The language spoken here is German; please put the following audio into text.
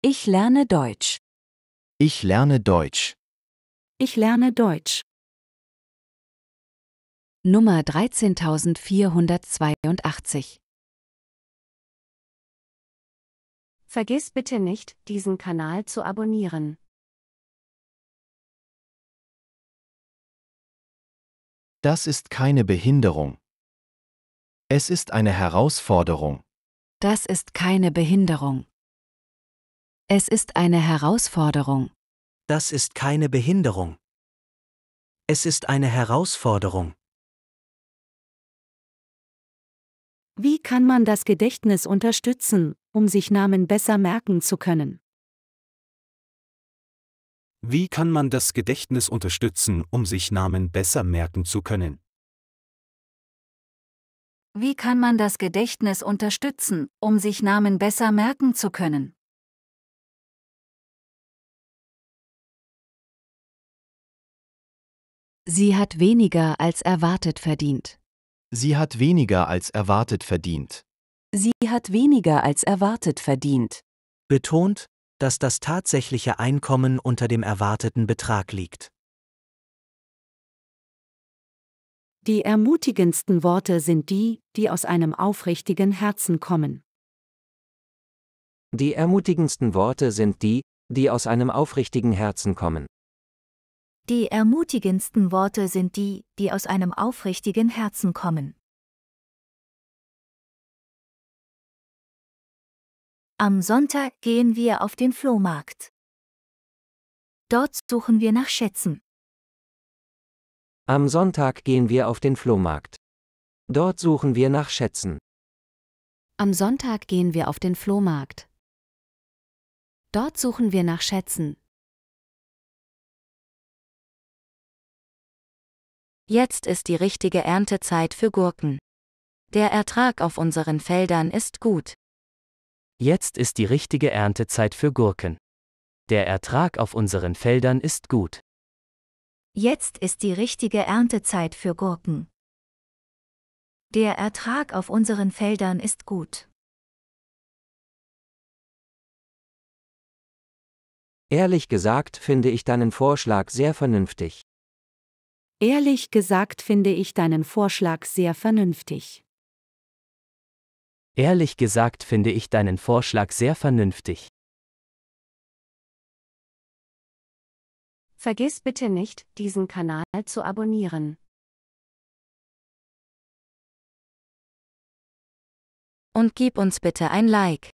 Ich lerne Deutsch. Ich lerne Deutsch. Ich lerne Deutsch. Nummer 13482 Vergiss bitte nicht, diesen Kanal zu abonnieren. Das ist keine Behinderung. Es ist eine Herausforderung. Das ist keine Behinderung. Es ist eine Herausforderung. Das ist keine Behinderung. Es ist eine Herausforderung. Wie kann man das Gedächtnis unterstützen, um sich Namen besser merken zu können? Wie kann man das Gedächtnis unterstützen, um sich Namen besser merken zu können? Wie kann man das Gedächtnis unterstützen, um sich Namen besser merken zu können? Sie hat weniger als erwartet verdient. Sie hat weniger als erwartet verdient. Sie hat weniger als erwartet verdient. Betont, dass das tatsächliche Einkommen unter dem erwarteten Betrag liegt. Die ermutigendsten Worte sind die, die aus einem aufrichtigen Herzen kommen. Die ermutigendsten Worte sind die, die aus einem aufrichtigen Herzen kommen. Die ermutigendsten Worte sind die, die aus einem aufrichtigen Herzen kommen. Am Sonntag gehen wir auf den Flohmarkt. Dort suchen wir nach Schätzen. Am Sonntag gehen wir auf den Flohmarkt. Dort suchen wir nach Schätzen. Am Sonntag gehen wir auf den Flohmarkt. Dort suchen wir nach Schätzen. Jetzt ist die richtige Erntezeit für Gurken. Der Ertrag auf unseren Feldern ist gut. Jetzt ist die richtige Erntezeit für Gurken. Der Ertrag auf unseren Feldern ist gut. Jetzt ist die richtige Erntezeit für Gurken. Der Ertrag auf unseren Feldern ist gut. Ehrlich gesagt finde ich deinen Vorschlag sehr vernünftig. Ehrlich gesagt finde ich deinen Vorschlag sehr vernünftig. Ehrlich gesagt finde ich deinen Vorschlag sehr vernünftig. Vergiss bitte nicht, diesen Kanal zu abonnieren. Und gib uns bitte ein Like.